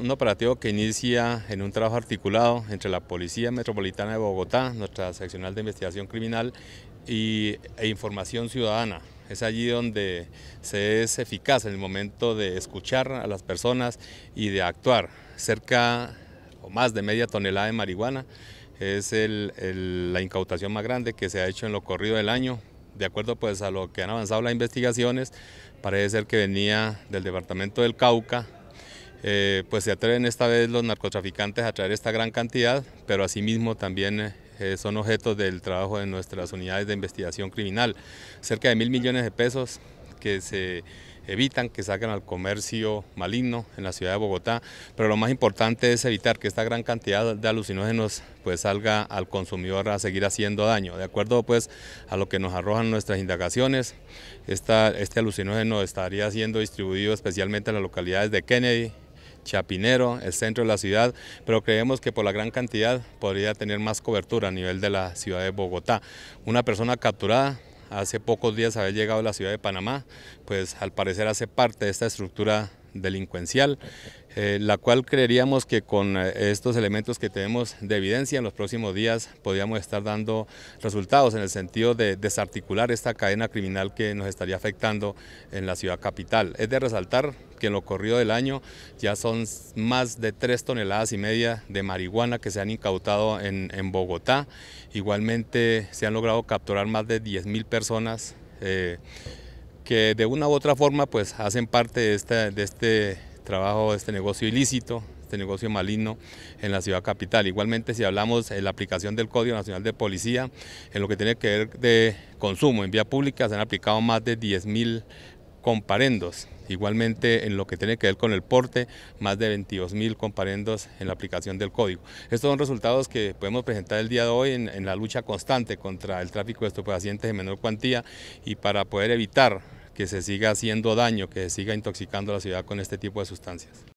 un operativo que inicia en un trabajo articulado entre la Policía Metropolitana de Bogotá, nuestra seccional de investigación criminal y, e información ciudadana. Es allí donde se es eficaz en el momento de escuchar a las personas y de actuar. Cerca o más de media tonelada de marihuana es la incautación más grande que se ha hecho en lo corrido del año. De acuerdo pues a lo que han avanzado las investigaciones, parece ser que venía del departamento del Cauca, eh, pues se atreven esta vez los narcotraficantes a traer esta gran cantidad, pero asimismo también eh, son objeto del trabajo de nuestras unidades de investigación criminal. Cerca de mil millones de pesos que se evitan que salgan al comercio maligno en la ciudad de Bogotá, pero lo más importante es evitar que esta gran cantidad de alucinógenos pues salga al consumidor a seguir haciendo daño. De acuerdo pues a lo que nos arrojan nuestras indagaciones, este alucinógeno estaría siendo distribuido especialmente en las localidades de Kennedy, Chapinero, el centro de la ciudad, pero creemos que por la gran cantidad podría tener más cobertura a nivel de la ciudad de Bogotá. Una persona capturada hace pocos días haber llegado a la ciudad de Panamá, pues al parecer hace parte de esta estructura delincuencial eh, la cual creeríamos que con eh, estos elementos que tenemos de evidencia en los próximos días podríamos estar dando resultados en el sentido de desarticular esta cadena criminal que nos estaría afectando en la ciudad capital. Es de resaltar que en lo corrido del año ya son más de tres toneladas y media de marihuana que se han incautado en, Bogotá. Igualmente se han logrado capturar más de 10.000 personas eh, que de una u otra forma pues hacen parte de este trabajo, este negocio ilícito, este negocio maligno en la ciudad capital. Igualmente si hablamos de la aplicación del Código Nacional de Policía, en lo que tiene que ver de consumo en vía pública se han aplicado más de 10.000 comparendos. Igualmente en lo que tiene que ver con el porte, más de 22.000 comparendos en la aplicación del código. Estos son resultados que podemos presentar el día de hoy en, la lucha constante contra el tráfico de estupefacientes de menor cuantía y para poder evitar que se siga haciendo daño, que se siga intoxicando la ciudad con este tipo de sustancias.